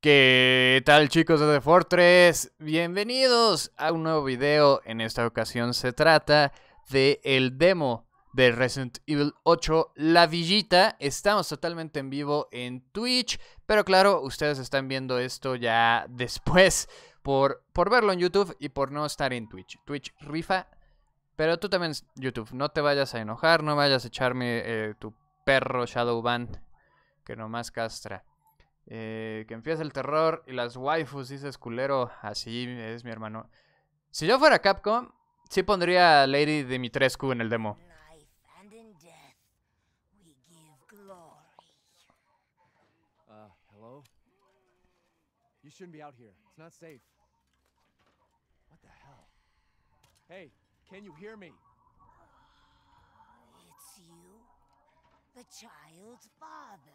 ¿Qué tal chicos de The Fortress? Bienvenidos a un nuevo video. En esta ocasión se trata de el demo de Resident Evil 8 La Villita. Estamos totalmente en vivo en Twitch, pero claro, ustedes están viendo esto ya después por, por verlo en YouTube y por no estar en Twitch. Twitch rifa, pero tú también YouTube, no te vayas a enojar, no vayas a echarme eh, tu perro Shadowban que nomás castra. Eh, que empieza el terror y las waifus, dices culero. Así es, mi hermano. Si yo fuera Capcom, sí pondría a Lady Dimitrescu en el demo. Ah, you shouldn't be out here. It's not safe. What the hell? Hey, can you hear me? It's you, the child's father.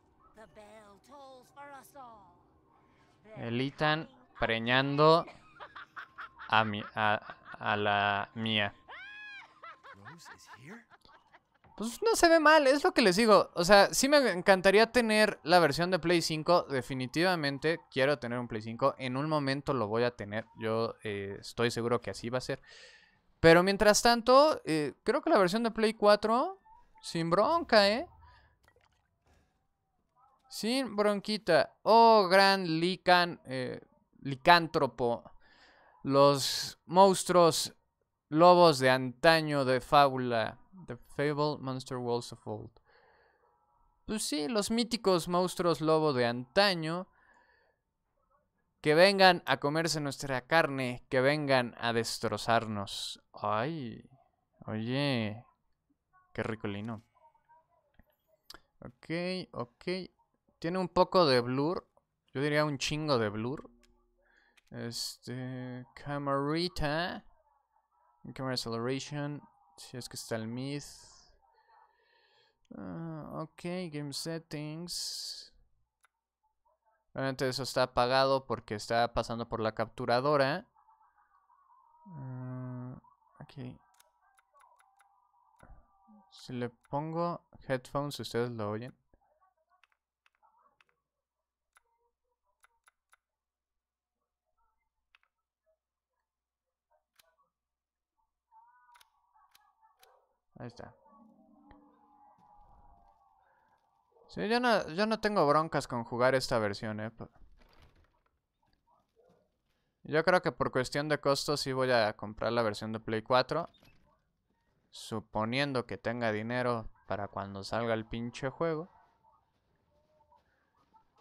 El preñando a, a, la mía. Pues no se ve mal, es lo que les digo. O sea, sí me encantaría tener la versión de Play 5. Definitivamente quiero tener un Play 5. En un momento lo voy a tener. Yo eh, estoy seguro que así va a ser. Pero mientras tanto, eh, creo que la versión de Play 4, sin bronca, ¿eh? Sin bronquita. Oh, gran lican, eh, licántropo. Los monstruos lobos de antaño de fábula. The Fable Monster Walls of Old. Pues sí, los míticos monstruos lobos de antaño. Que vengan a comerse nuestra carne, que vengan a destrozarnos. Ay, oye, qué rico lino. Ok, ok, tiene un poco de blur. Yo diría un chingo de blur. Este. Camarita. Camera Acceleration. Si es que está el Myth. Ah, ok, Game Settings. Obviamente eso está apagado porque está pasando por la capturadora. Ah, ok. Si le pongo headphones, ustedes lo oyen. Ahí está. Sí, yo no, yo no tengo broncas con jugar esta versión, eh. Yo creo que por cuestión de costo sí voy a comprar la versión de Play 4. Suponiendo que tenga dinero para cuando salga el pinche juego.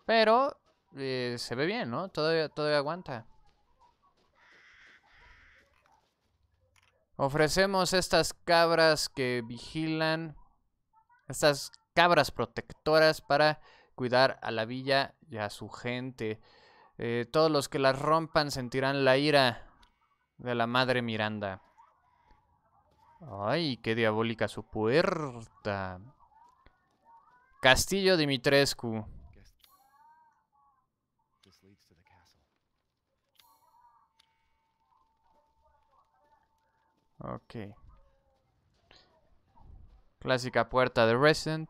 Pero eh, se ve bien, ¿no? Todavía, todavía aguanta. Ofrecemos estas cabras que vigilan, estas cabras protectoras para cuidar a la villa y a su gente. Eh, todos los que las rompan sentirán la ira de la madre Miranda. Ay, qué diabólica su puerta. Castillo Dimitrescu. Ok. Clásica puerta de Resident.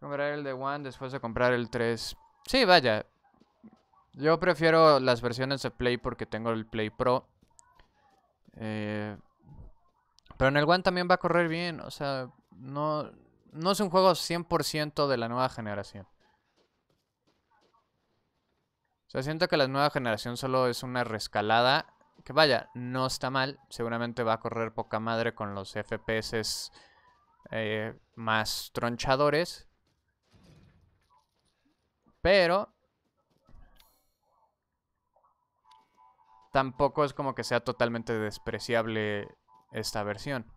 Comprar el de One después de comprar el 3. Sí, vaya. Yo prefiero las versiones de Play porque tengo el Play Pro. Eh, pero en el One también va a correr bien. O sea, no, no es un juego 100% de la nueva generación. O sea, siento que la nueva generación solo es una rescalada que vaya, no está mal. Seguramente va a correr poca madre con los FPS eh, más tronchadores. Pero... Tampoco es como que sea totalmente despreciable esta versión.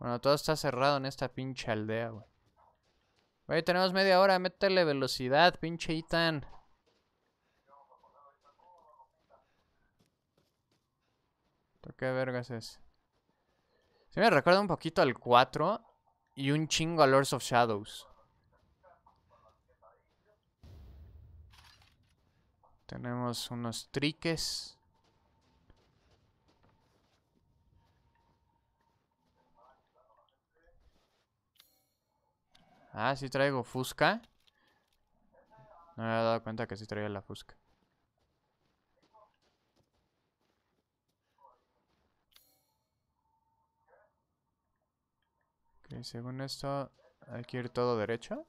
Bueno, todo está cerrado en esta pinche aldea, güey. Güey, tenemos media hora, métele velocidad, pinche Itan. qué vergas es? Se me recuerda un poquito al 4 y un chingo a Lords of Shadows. Tenemos unos triques. Ah, sí traigo Fusca. No me había dado cuenta que sí traía la Fusca. Eh, según esto, hay que ir todo derecho.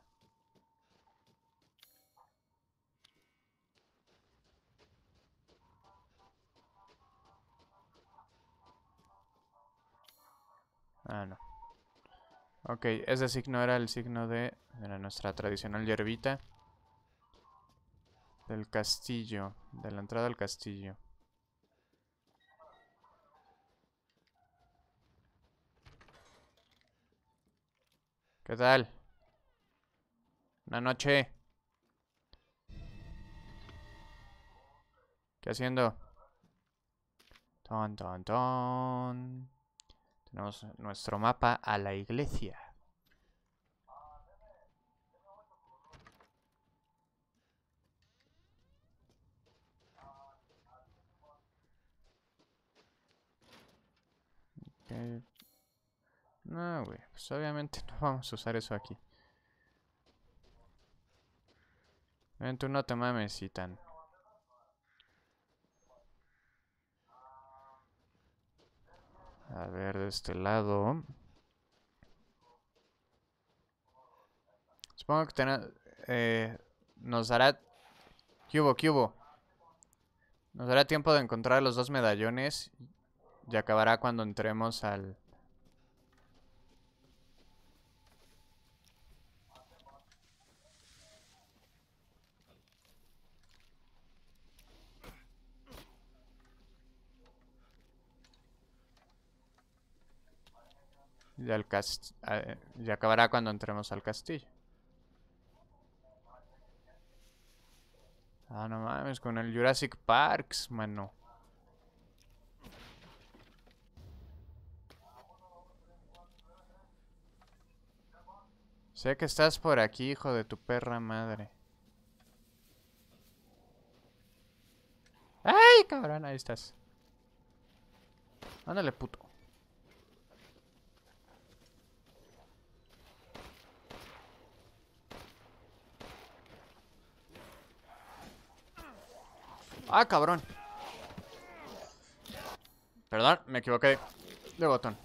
Ah, no. Ok, ese signo era el signo de, nuestra tradicional hierbita. Del castillo, de la entrada al castillo. ¿Qué tal? Buenas noches. ¿Qué haciendo? Ton, ton, ton. Tenemos nuestro mapa a la iglesia. No, güey. Pues obviamente no vamos a usar eso aquí. Ven, tú no te mames, A ver, de este lado. Supongo que eh, nos dará... Cubo, cubo. Nos dará tiempo de encontrar los dos medallones y acabará cuando entremos al... Y, al cast y acabará cuando entremos al castillo. Ah, no mames, con el Jurassic Parks, mano. Sé que estás por aquí, hijo de tu perra madre. ¡Ay, cabrón! Ahí estás. Ándale, puto. Ah, cabrón Perdón, me equivoqué de botón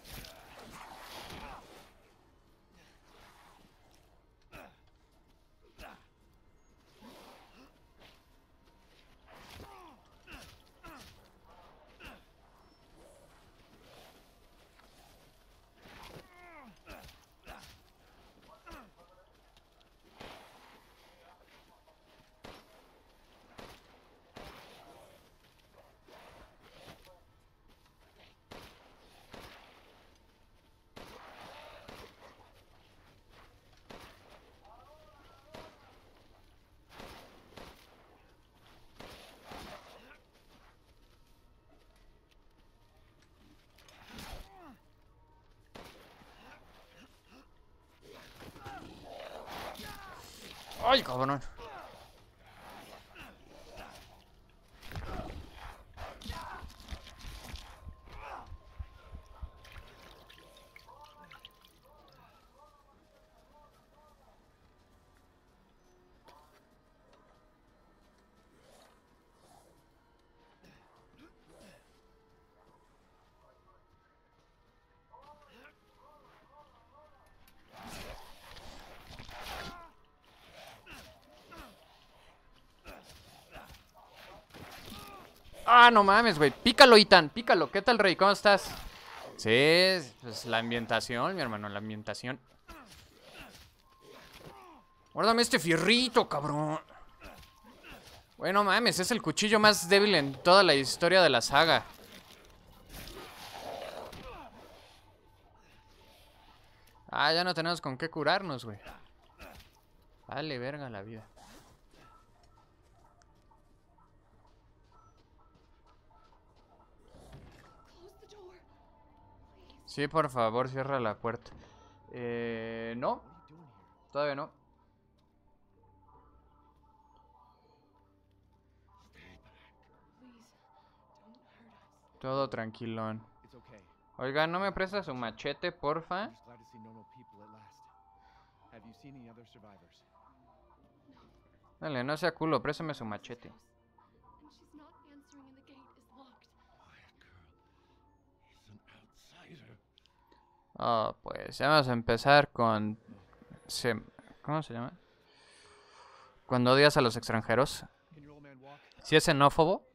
¡Ay, cabrón! Ah, no mames, güey. Pícalo, Itan, pícalo. ¿Qué tal, Rey? ¿Cómo estás? Sí, pues la ambientación, mi hermano, la ambientación. Guárdame este fierrito, cabrón. Bueno, mames, es el cuchillo más débil en toda la historia de la saga. Ah, ya no tenemos con qué curarnos, güey. Vale, verga la vida. Sí, por favor, cierra la puerta. Eh, no. Todavía no. Todo tranquilón. Oiga, ¿no me presta su machete, porfa? Dale, no sea culo, préstame su machete. Oh, pues vamos a empezar con... ¿Cómo se llama? Cuando odias a los extranjeros. Si es xenófobo.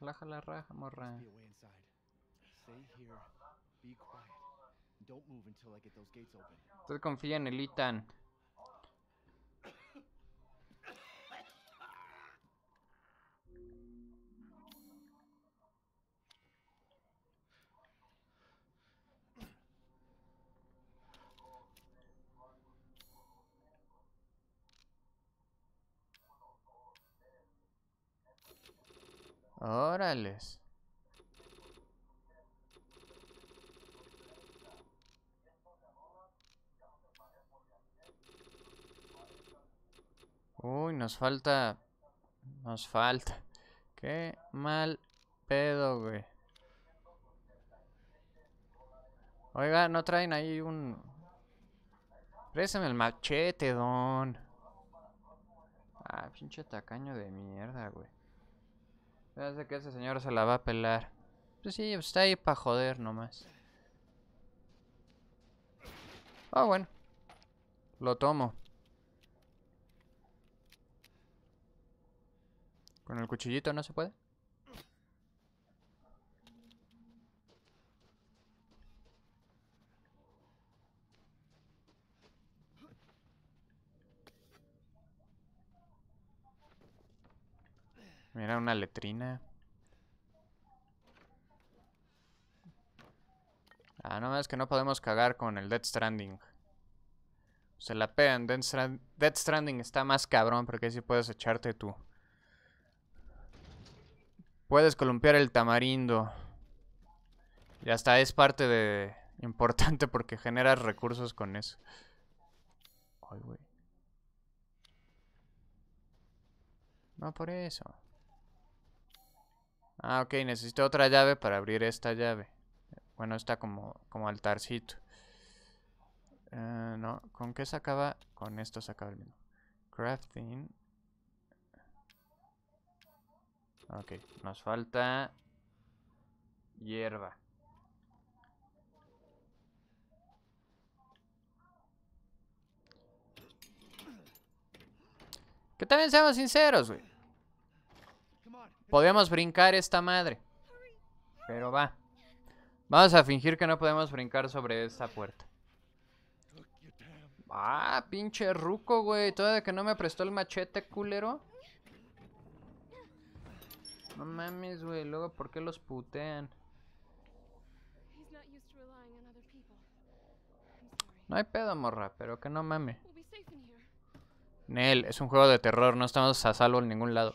Laja la raja, morra. ¿Usted confía en el Itan. Órales. Uy, nos falta... Nos falta. Qué mal pedo, güey. Oiga, ¿no traen ahí un...? en el machete, don. Ah, pinche tacaño de mierda, güey. Parece que ese señor se la va a pelar. Pues sí, pues está ahí para joder nomás. Ah, bueno. Lo tomo. ¿Con el cuchillito no se puede? Mira, una letrina. Ah, no, es que no podemos cagar con el Dead Stranding. Se la pegan. Dead, Stranding está más cabrón porque si puedes echarte tú. Puedes columpiar el tamarindo. Y hasta es parte de... Importante porque generas recursos con eso. Ay, güey. No por eso. Ah, ok, necesito otra llave para abrir esta llave. Bueno, está como, como altarcito. Eh, no, ¿con qué se acaba? Con esto se acaba el mismo. Crafting. Ok, nos falta hierba. Que también seamos sinceros, güey. Podemos brincar esta madre. Pero va. Vamos a fingir que no podemos brincar sobre esta puerta. Ah, pinche ruco, güey. de que no me prestó el machete, culero. No mames, güey. Luego, ¿por qué los putean? No hay pedo, morra, pero que no mames. Nel, es un juego de terror. No estamos a salvo en ningún lado.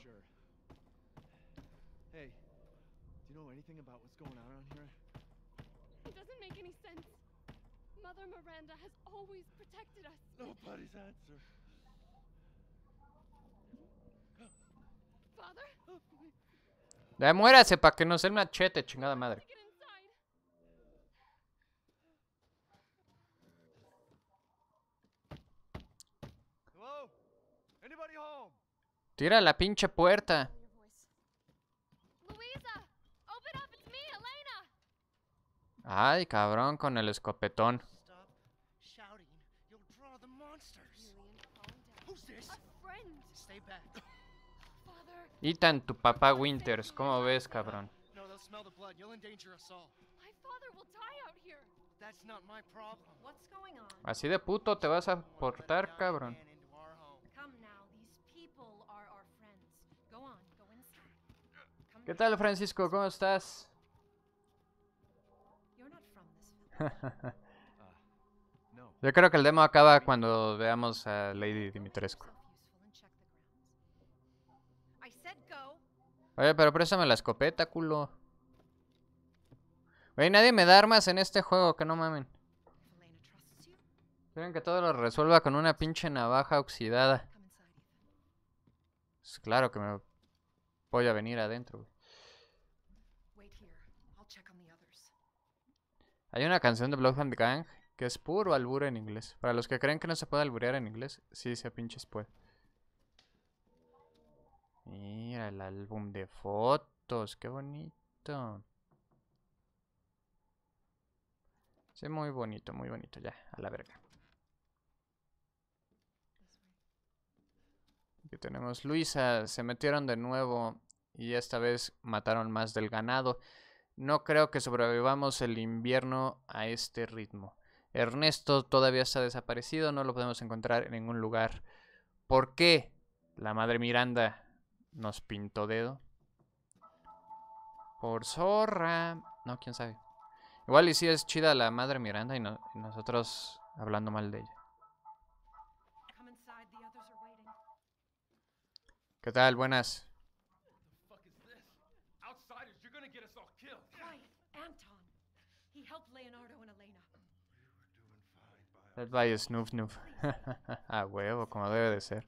Nobody's Ya muérase para que no sea una machete, chingada madre. Tira la pinche puerta. Ay, cabrón, con el escopetón. Ethan, tu papá Winters, ¿cómo ves, cabrón? Así de puto te vas a portar, cabrón. ¿Qué tal, Francisco? ¿Cómo estás? Ah, Yo creo que el demo acaba cuando veamos a Lady Dimitrescu. Oye, pero préstame la escopeta, culo. Oye, nadie me da armas en este juego, que no mamen. Quieren que todo lo resuelva con una pinche navaja oxidada. Es pues claro que me voy a venir adentro, Hay una canción de Bloodhound Gang que es puro albur en inglés. Para los que creen que no se puede alburear en inglés, sí se pinches puede. Mira, el álbum de fotos. Qué bonito. Sí, muy bonito, muy bonito. Ya, a la verga. Aquí tenemos Luisa. Se metieron de nuevo. Y esta vez mataron más del ganado. No creo que sobrevivamos el invierno a este ritmo. Ernesto todavía está desaparecido. No lo podemos encontrar en ningún lugar. ¿Por qué? La madre Miranda nos pintó dedo. Por zorra. No, quién sabe. Igual y si es chida la madre Miranda y, nosotros hablando mal de ella. ¿Qué tal? Buenas. Dead by Snoop A huevo, como debe de ser.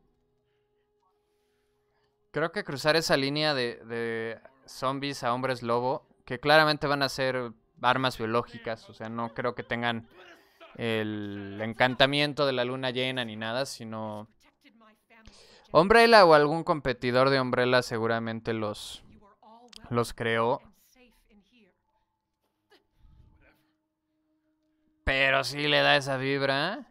Creo que cruzar esa línea de, zombies a hombres lobo, que claramente van a ser armas biológicas, o sea, no creo que tengan el encantamiento de la luna llena ni nada, sino... Umbrella o algún competidor de Umbrella seguramente los, los creó. Pero sí le da esa vibra. ¿eh?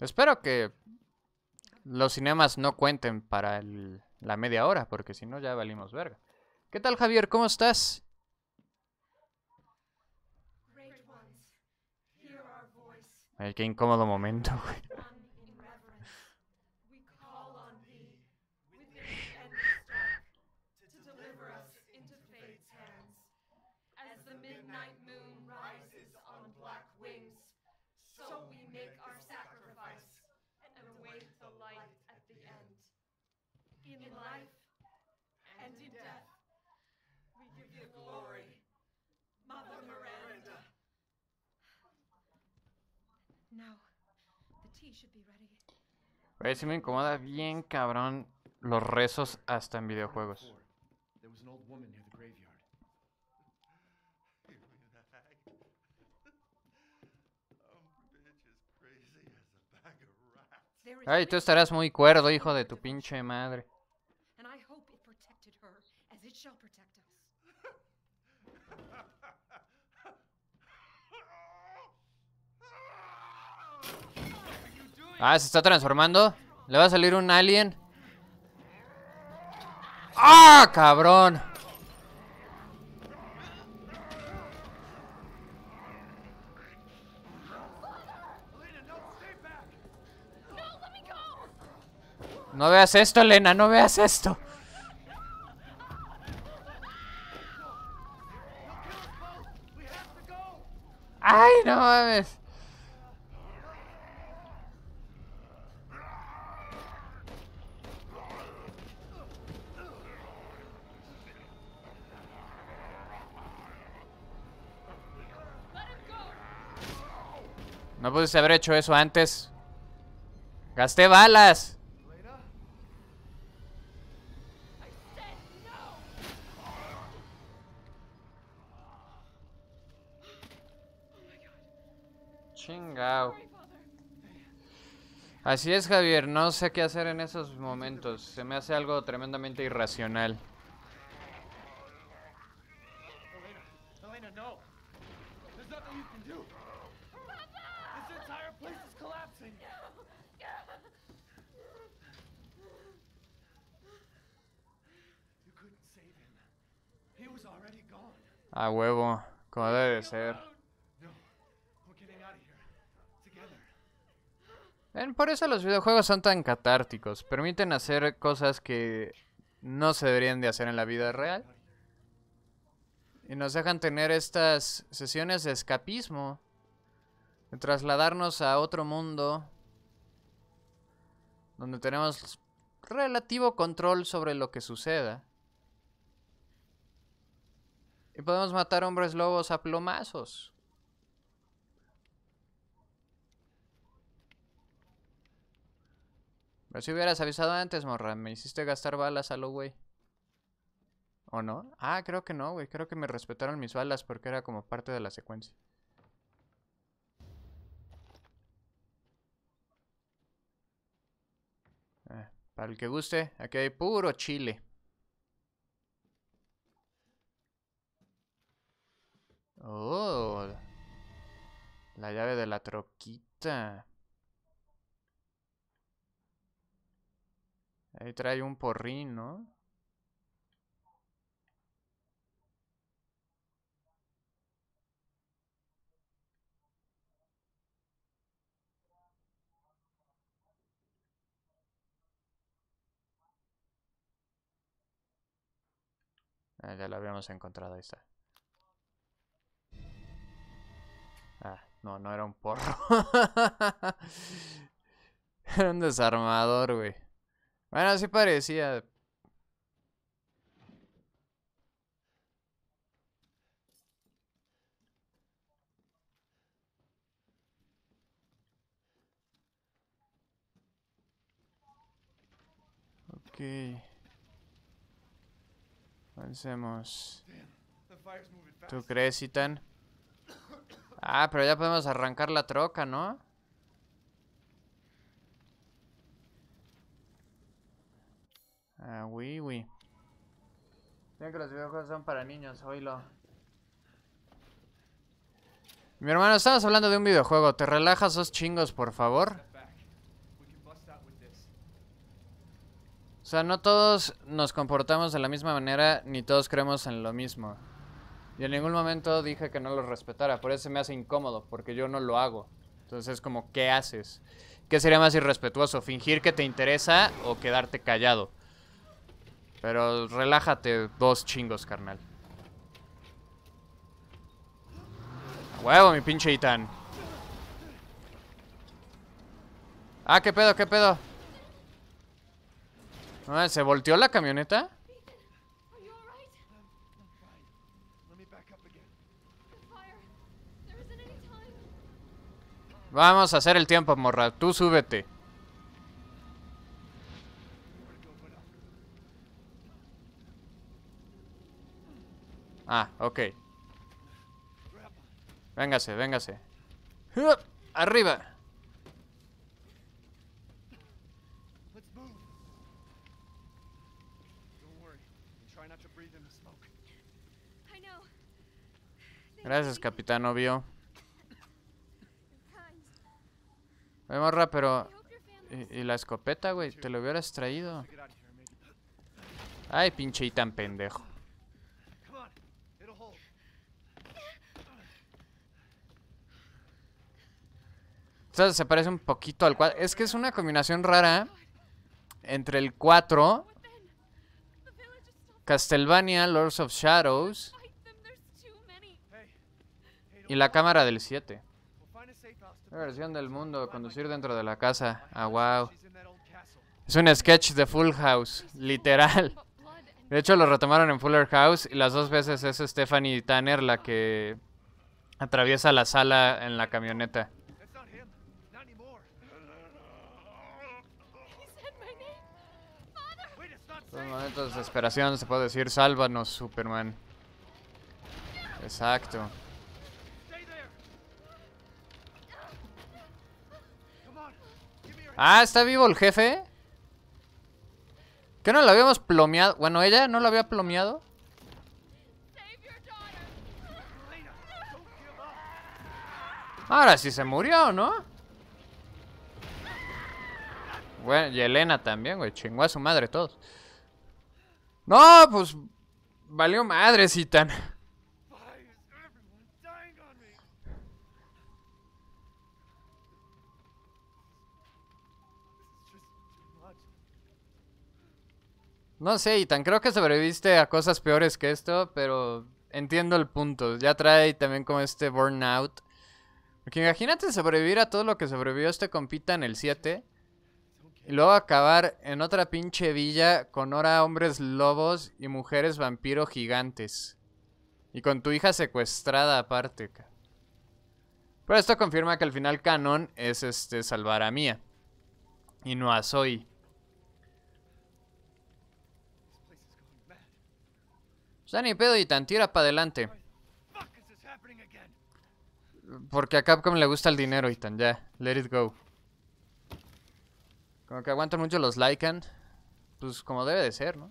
Espero que los cinemas no cuenten para la media hora, porque si no ya valimos verga. ¿Qué tal, Javier? ¿Cómo estás? Ay, qué incómodo momento, güey. ver, si me incomoda bien cabrón los rezos hasta en videojuegos. Ay, tú estarás muy cuerdo, hijo de tu pinche madre. Ah, se está transformando. Le va a salir un alien. ¡Ah, cabrón! No veas esto, Elena, no veas esto. ¡Ay, no mames! No pude haber hecho eso antes. Gasté balas. Chingao. Así es, Javier. No sé qué hacer en esos momentos. Se me hace algo tremendamente irracional. A huevo, como debe ser. por eso los videojuegos son tan catárticos. Permiten hacer cosas que no se deberían de hacer en la vida real. Y nos dejan tener estas sesiones de escapismo. De trasladarnos a otro mundo. Donde tenemos relativo control sobre lo que suceda. Y podemos matar hombres lobos a plomazos. Pero si hubieras avisado antes, morra, me hiciste gastar balas a lo güey. ¿O no? Ah, creo que no, güey. Creo que me respetaron mis balas porque era como parte de la secuencia. Ah, para el que guste, aquí hay puro chile. Oh. La llave de la troquita. Ahí trae un porrín, ¿no? Ah, ya lo habíamos encontrado, ahí está. Ah, no, no era un porro. era un desarmador, güey. Bueno, así parecía. Ok. Pensemos. ¿Tú crees, Itan? Ah, pero ya podemos arrancar la troca, ¿no? Ah, oui, oui. que los videojuegos son para niños, oílo. Mi hermano, estamos hablando de un videojuego. ¿Te relajas dos chingos, por favor? O sea, no todos nos comportamos de la misma manera ni todos creemos en lo mismo. Y en ningún momento dije que no lo respetara. Por eso me hace incómodo, porque yo no lo hago. Entonces es como, ¿qué haces? ¿Qué sería más irrespetuoso? ¿Fingir que te interesa o quedarte callado? Pero relájate dos chingos, carnal. Huevo, mi pinche Itan. Ah, qué pedo, qué pedo. ¿Se volteó la camioneta? Vamos a hacer el tiempo, morra. Tú súbete. Ah, ok. Véngase, véngase. ¡Arriba! Gracias, capitán obvio. Oye, morra, pero... ¿Y, la escopeta, güey? Te lo hubieras traído. Ay, pinche y tan pendejo. Entonces se parece un poquito al 4. Es que es una combinación rara entre el 4, Castlevania, Lords of Shadows y la cámara del 7 versión del mundo, conducir dentro de la casa. Ah, wow. Es un sketch de Full House, literal. De hecho, lo retomaron en Fuller House y las dos veces es Stephanie Tanner la que atraviesa la sala en la camioneta. En momentos de desesperación se puede decir, sálvanos, Superman. Exacto. Ah, ¿está vivo el jefe? ¿Que no lo habíamos plomeado? Bueno, ¿ella no lo había plomeado? Ahora sí se murió, ¿no? Bueno, y Elena también, güey. Chingó a su madre todos. No, pues... Valió madre, Citan. No sé, tan creo que sobreviviste a cosas peores que esto, pero entiendo el punto. Ya trae también como este burnout. Porque imagínate sobrevivir a todo lo que sobrevivió este compita en el 7. Y luego acabar en otra pinche villa con ahora hombres lobos y mujeres vampiros gigantes. Y con tu hija secuestrada aparte. Pero esto confirma que al final canon es este salvar a Mía. Y no a Zoe. Ya ni pedo, Itan. Tira para adelante. Porque a Capcom le gusta el dinero, Itan. Ya, let it go. Como que aguantan mucho los Lycan. Pues como debe de ser, ¿no?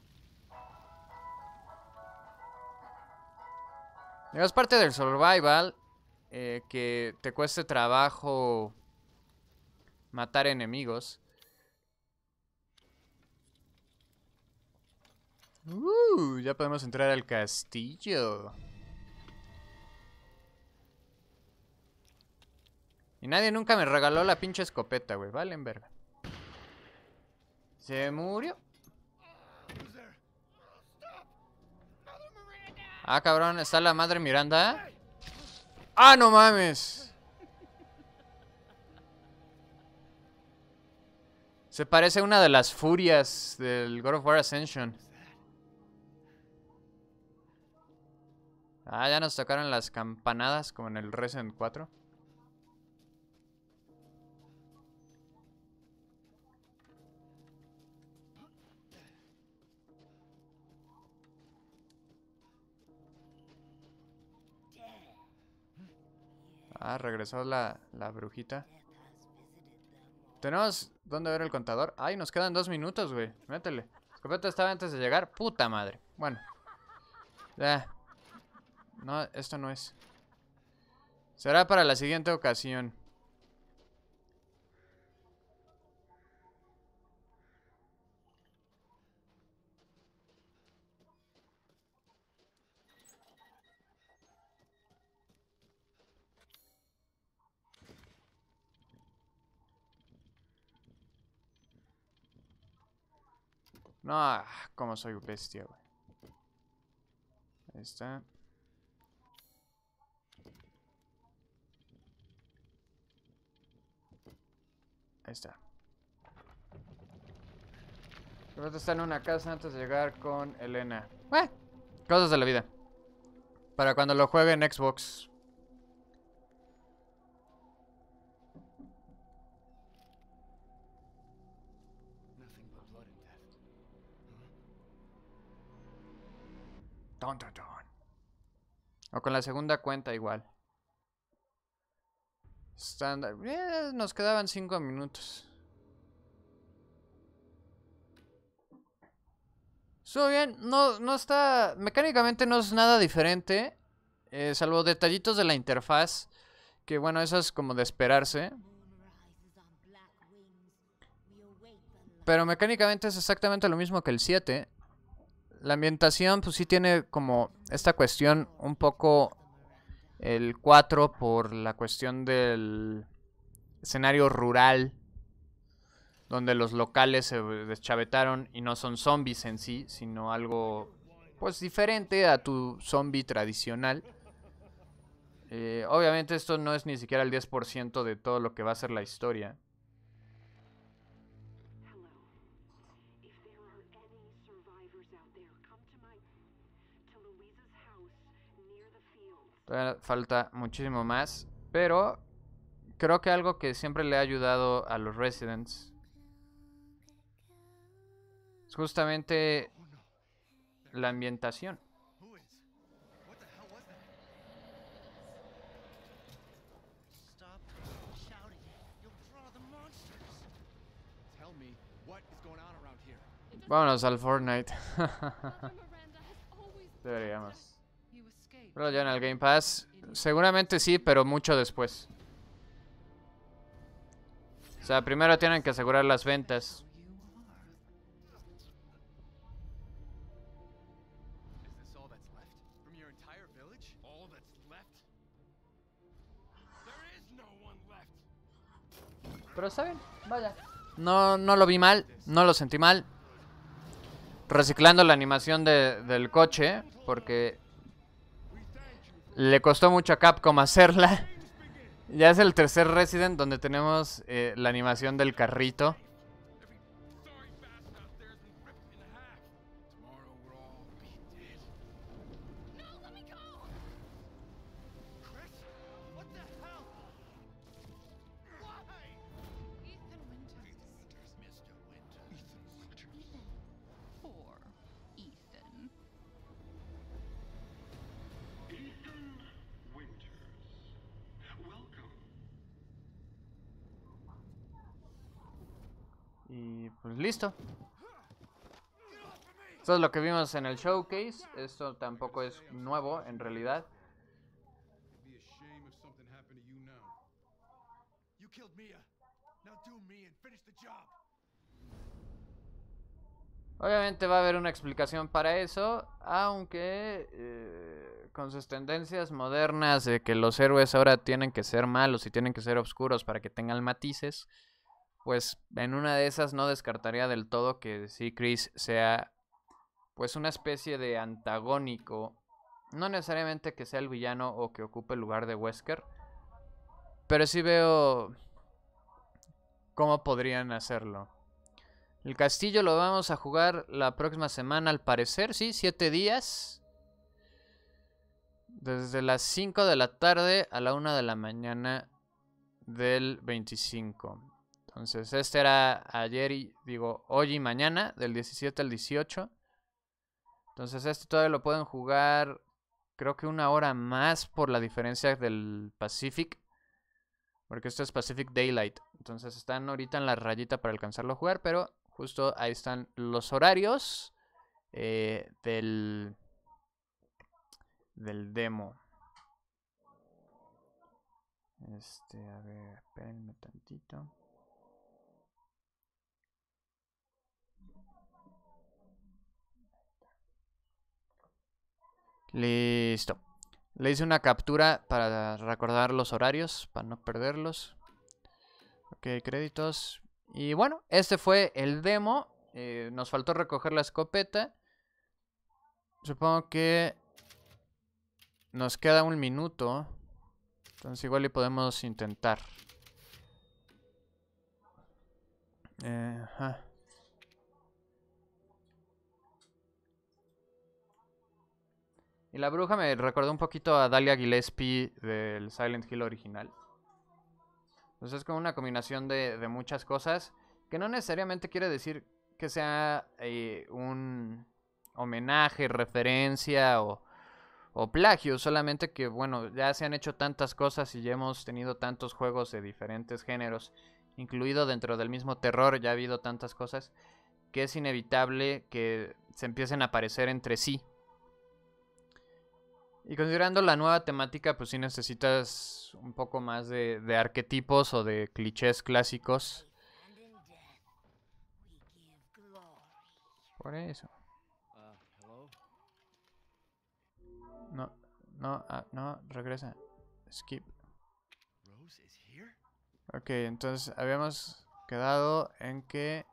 Es parte del survival eh, que te cueste trabajo matar enemigos. Uh, ya podemos entrar al castillo. Y nadie nunca me regaló la pinche escopeta, güey. Valen verga. Se murió. Ah, cabrón, está la madre Miranda. ¡Ah, no mames! Se parece a una de las furias del God of War Ascension. Ah, ya nos tocaron las campanadas como en el Resident 4. Ah, regresó la, brujita. ¿Tenemos dónde ver el contador? Ay, nos quedan dos minutos, güey. Métele. Escopeta estaba antes de llegar. Puta madre. Bueno. Ya. No, esto no es. Será para la siguiente ocasión. No, ah, como soy bestia, güey. Ahí está. está. Roberto está en una casa antes de llegar con Elena. Eh, cosas de la vida. Para cuando lo juegue en Xbox. don. O con la segunda cuenta igual. Estándar. Eh, nos quedaban 5 minutos. Estuvo bien, no, no está... Mecánicamente no es nada diferente, eh, salvo detallitos de la interfaz, que bueno, eso es como de esperarse. Pero mecánicamente es exactamente lo mismo que el 7. La ambientación pues sí tiene como esta cuestión un poco el 4 por la cuestión del escenario rural, donde los locales se deschavetaron y no son zombies en sí, sino algo pues diferente a tu zombie tradicional. Eh, obviamente esto no es ni siquiera el 10% de todo lo que va a ser la historia. falta muchísimo más. Pero creo que algo que siempre le ha ayudado a los residents es justamente la ambientación. Vámonos al Fortnite. Deberíamos. Pero ya en el Game Pass. Seguramente sí, pero mucho después. O sea, primero tienen que asegurar las ventas. Pero está bien, vaya. No, no lo vi mal, no lo sentí mal. Reciclando la animación del coche, porque le costó mucho a Capcom hacerla. Ya es el tercer Resident donde tenemos eh, la animación del carrito. Esto es lo que vimos en el showcase. Esto tampoco es nuevo, en realidad. Obviamente va a haber una explicación para eso, aunque eh, con sus tendencias modernas de que los héroes ahora tienen que ser malos y tienen que ser oscuros para que tengan matices, pues en una de esas no descartaría del todo que sí Chris sea pues una especie de antagónico, no necesariamente que sea el villano o que ocupe el lugar de Wesker, pero sí veo cómo podrían hacerlo. El castillo lo vamos a jugar la próxima semana, al parecer, sí, siete días. Desde las 5 de la tarde a la 1 de la mañana del 25. Entonces, este era ayer y digo, hoy y mañana, del 17 al 18. Entonces, este todavía lo pueden jugar, creo que una hora más por la diferencia del Pacific. Porque esto es Pacific Daylight. Entonces, están ahorita en la rayita para alcanzarlo a jugar, pero justo ahí están los horarios eh, del, del demo. Este, a ver, espérenme tantito. Listo. Le hice una captura para recordar los horarios, para no perderlos. Ok, créditos. Y bueno, este fue el demo. Eh, nos faltó recoger la escopeta. Supongo que nos queda un minuto. Entonces igual y podemos intentar. Eh, ajá. Y la bruja me recordó un poquito a Dalia Gillespie del Silent Hill original. Entonces es como una combinación de, muchas cosas que no necesariamente quiere decir que sea eh, un homenaje, referencia o, o, plagio, solamente que bueno, ya se han hecho tantas cosas y ya hemos tenido tantos juegos de diferentes géneros, incluido dentro del mismo terror, ya ha habido tantas cosas, que es inevitable que se empiecen a aparecer entre sí y considerando la nueva temática, pues sí necesitas un poco más de, arquetipos o de clichés clásicos. Por eso. No, no, ah, no, regresa. Skip. Ok, entonces habíamos quedado en que...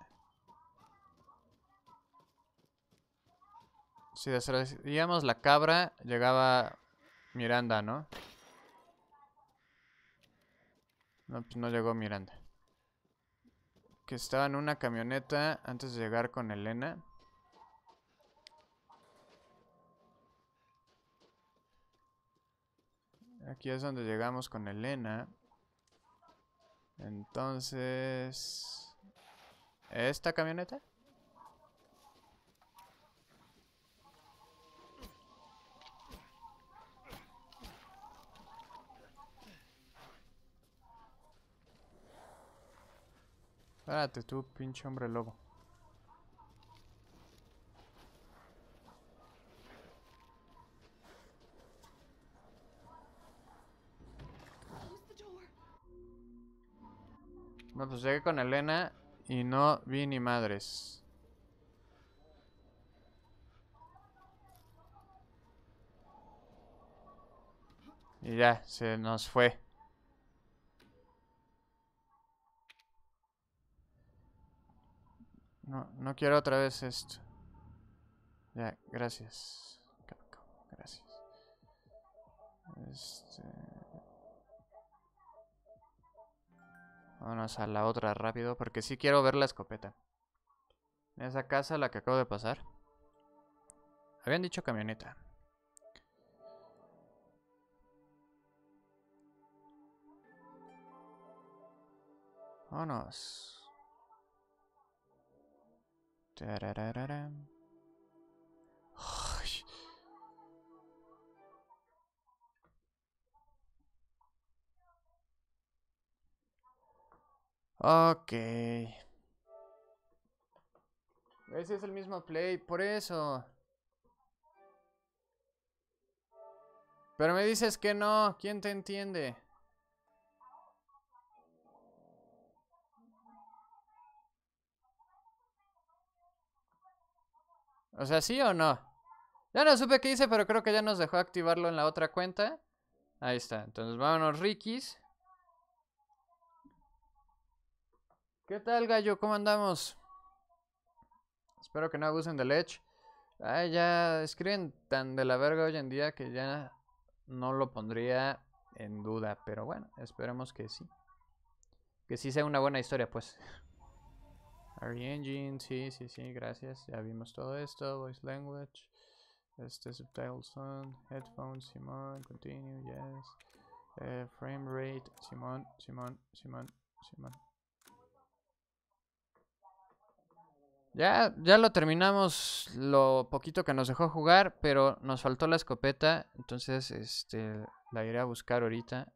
Si deshacíamos la cabra, llegaba Miranda, ¿no? No, pues no llegó Miranda. Que estaba en una camioneta antes de llegar con Elena. Aquí es donde llegamos con Elena. Entonces... ¿Esta camioneta? Espérate tú, pinche hombre lobo. No, pues llegué con Elena y no vi ni madres. Y ya, se nos fue. No, no quiero otra vez esto. Ya, gracias. Gracias. Este... Vámonos a la otra rápido, porque sí quiero ver la escopeta. En Esa casa, la que acabo de pasar. Habían dicho camioneta. Vámonos. Ok. Ese es el mismo play, por eso. Pero me dices que no, ¿quién te entiende? O sea, ¿sí o no? Ya no supe qué hice, pero creo que ya nos dejó activarlo en la otra cuenta. Ahí está. Entonces, vámonos, Rikis. ¿Qué tal, gallo? ¿Cómo andamos? Espero que no abusen de leche. Ay, ya escriben tan de la verga hoy en día que ya no lo pondría en duda. Pero bueno, esperemos que sí. Que sí sea una buena historia, pues. Are Engine, sí, sí, sí, gracias. Ya vimos todo esto. Voice Language. Este subtitles son. Headphones, Simón. Continue, yes. Eh, frame rate, Simón, Simón, Simón, Simón. Ya, ya lo terminamos lo poquito que nos dejó jugar, pero nos faltó la escopeta, entonces este la iré a buscar ahorita.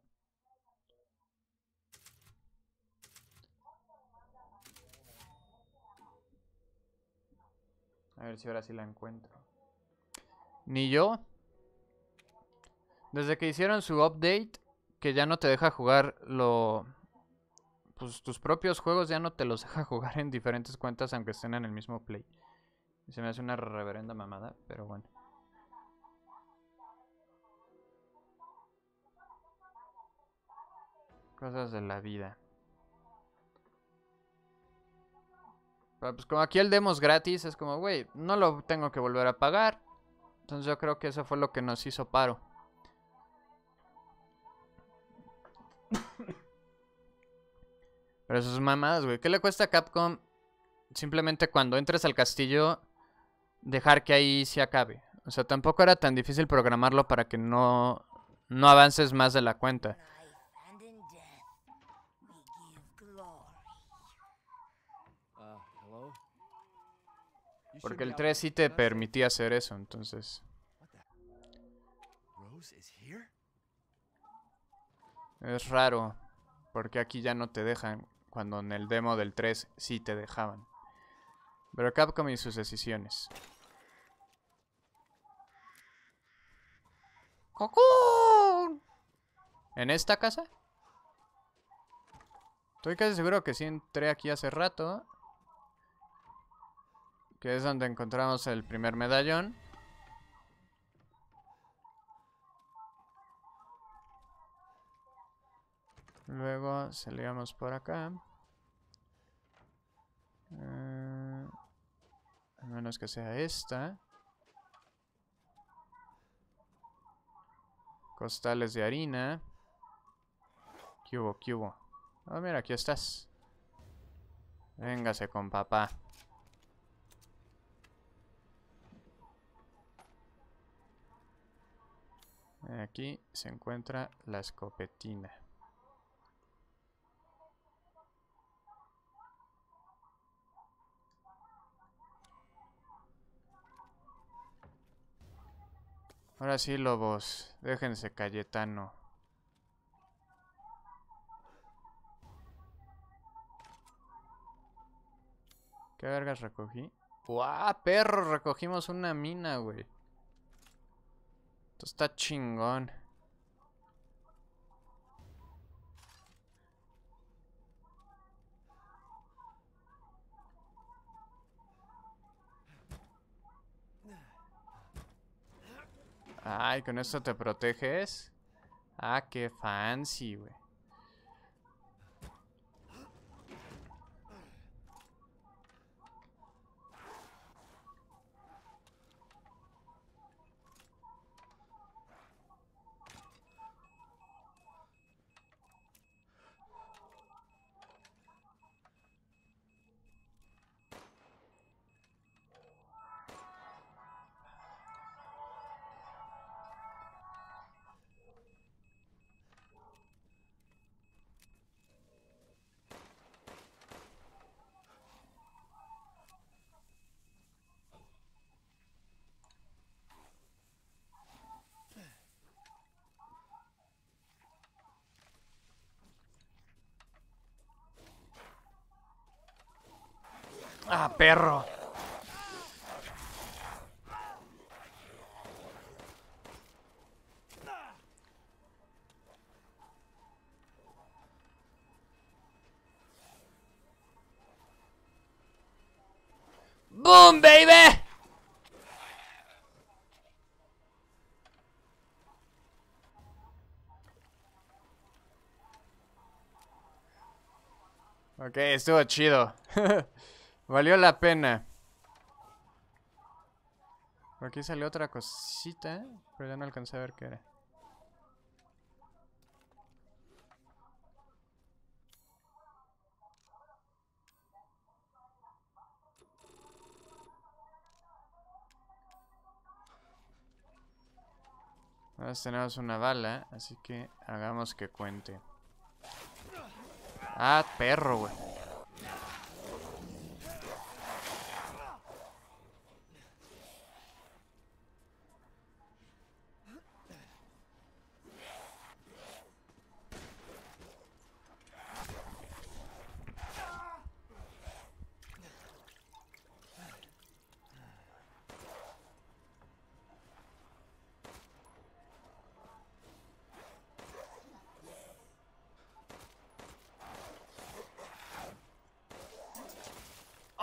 A ver si ahora sí la encuentro. Ni yo. Desde que hicieron su update, que ya no te deja jugar lo... Pues tus propios juegos ya no te los deja jugar en diferentes cuentas aunque estén en el mismo play. Se me hace una reverenda mamada, pero bueno. Cosas de la vida. pues como aquí el demo es gratis, es como, güey, no lo tengo que volver a pagar. Entonces yo creo que eso fue lo que nos hizo paro. Pero esas mamadas, güey. ¿Qué le cuesta a Capcom simplemente cuando entres al castillo dejar que ahí se acabe? O sea, tampoco era tan difícil programarlo para que no, no avances más de la cuenta. Porque el 3 sí te permitía hacer eso, entonces. Es raro, porque aquí ya no te dejan, cuando en el demo del 3 sí te dejaban. Pero Capcom y sus decisiones. ¡Cocoon! ¿En esta casa? Estoy casi seguro que sí entré aquí hace rato. Que es donde encontramos el primer medallón. Luego salíamos por acá. Eh, a menos que sea esta. Costales de harina. cubo cubo Ah, mira, aquí estás. Véngase con papá. Aquí se encuentra la escopetina. Ahora sí, lobos. Déjense, Cayetano. ¿Qué vergas recogí? ¡Guau, perro! Recogimos una mina, güey está chingón. Ay, con esto te proteges. Ah, qué fancy, güey. Ah, perro. Boom, baby! Ok, estuvo chido. Valió la pena. Por aquí salió otra cosita, ¿eh? pero ya no alcancé a ver qué era. Ahora tenemos una bala, así que hagamos que cuente. Ah, perro, güey.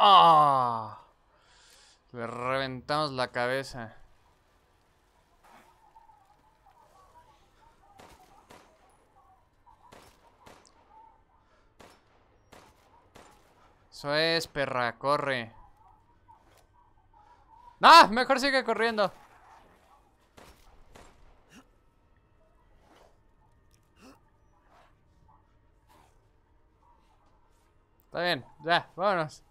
¡Ah! Le reventamos la cabeza. Eso es, perra, corre. ¡Ah! Mejor sigue corriendo. Está bien, ya, vámonos.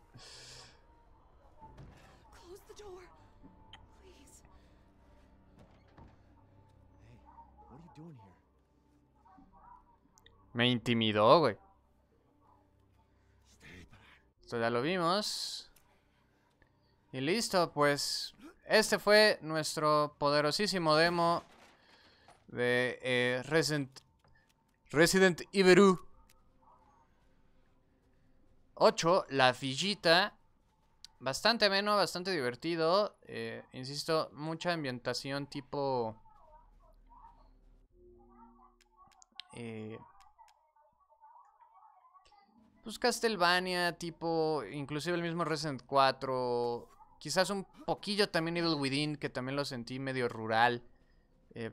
Me intimidó, güey. Esto ya lo vimos. Y listo, pues... Este fue nuestro poderosísimo demo de eh, Resident, Resident 8, la fillita. Bastante ameno, bastante divertido. Eh, insisto, mucha ambientación tipo... Eh, Castlevania, tipo, inclusive el mismo Resident 4, quizás un poquillo también Evil Within, que también lo sentí medio rural. Eh,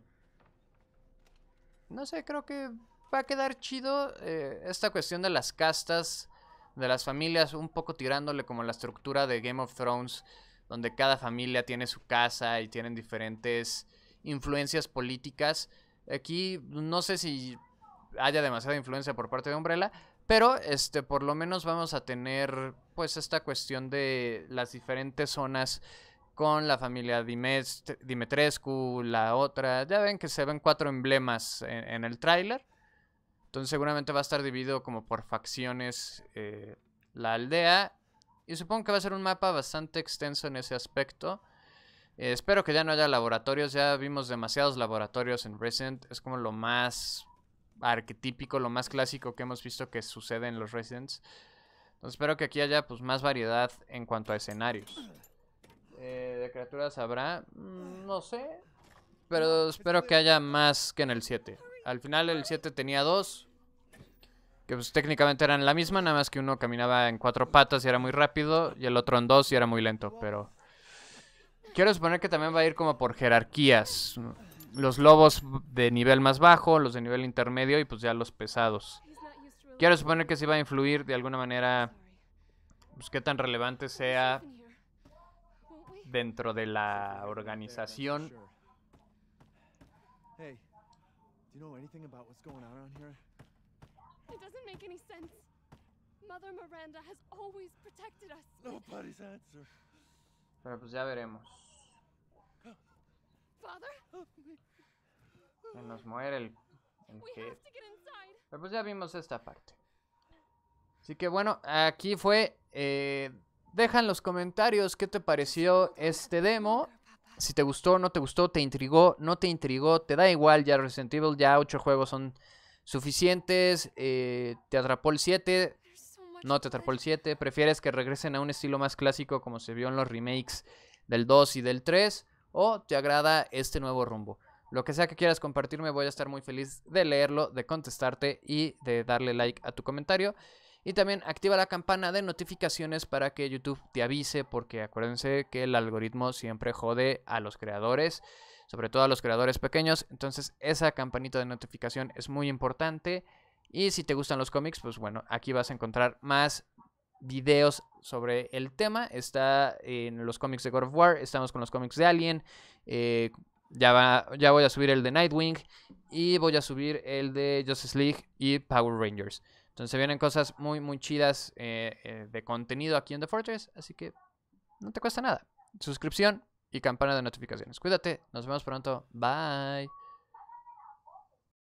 no sé, creo que va a quedar chido eh, esta cuestión de las castas, de las familias, un poco tirándole como la estructura de Game of Thrones, donde cada familia tiene su casa y tienen diferentes influencias políticas. Aquí no sé si haya demasiada influencia por parte de Umbrella, pero este, por lo menos vamos a tener pues esta cuestión de las diferentes zonas con la familia Dimetrescu, la otra. Ya ven que se ven cuatro emblemas en, el tráiler. Entonces seguramente va a estar dividido como por facciones eh, la aldea. Y supongo que va a ser un mapa bastante extenso en ese aspecto. Eh, espero que ya no haya laboratorios. Ya vimos demasiados laboratorios en Resident. Es como lo más arquetípico, lo más clásico que hemos visto que sucede en los Residents. espero que aquí haya pues más variedad en cuanto a escenarios. Eh, ¿De criaturas habrá? Mm, no sé. Pero espero que haya más que en el 7. Al final el 7 tenía dos. Que pues técnicamente eran la misma, nada más que uno caminaba en cuatro patas y era muy rápido. Y el otro en dos y era muy lento, pero... Quiero suponer que también va a ir como por jerarquías los lobos de nivel más bajo, los de nivel intermedio y pues ya los pesados. Quiero suponer que sí va a influir de alguna manera, pues qué tan relevante sea dentro de la organización. Pero pues ya veremos. Se nos muere el... Pero pues ya vimos esta parte. Así que bueno, aquí fue... Dejan eh, deja los comentarios qué te pareció este demo. Si te gustó, no te gustó, te intrigó, no te intrigó, te da igual ya Resident Evil, ya ocho juegos son suficientes. Eh, te atrapó el 7, no te atrapó el 7. Prefieres que regresen a un estilo más clásico como se vio en los remakes del 2 y del 3 o te agrada este nuevo rumbo. Lo que sea que quieras compartirme, voy a estar muy feliz de leerlo, de contestarte y de darle like a tu comentario. Y también activa la campana de notificaciones para que YouTube te avise, porque acuérdense que el algoritmo siempre jode a los creadores, sobre todo a los creadores pequeños. Entonces esa campanita de notificación es muy importante. Y si te gustan los cómics, pues bueno, aquí vas a encontrar más videos sobre el tema. Está en los cómics de God of War, estamos con los cómics de Alien. Eh, ya, ya voy a subir el de Nightwing y voy a subir el de Justice League y Power Rangers. Entonces vienen cosas muy, muy chidas eh, eh, de contenido aquí en The Fortress, así que no te cuesta nada. Suscripción y campana de notificaciones. Cuídate, nos vemos pronto. Bye.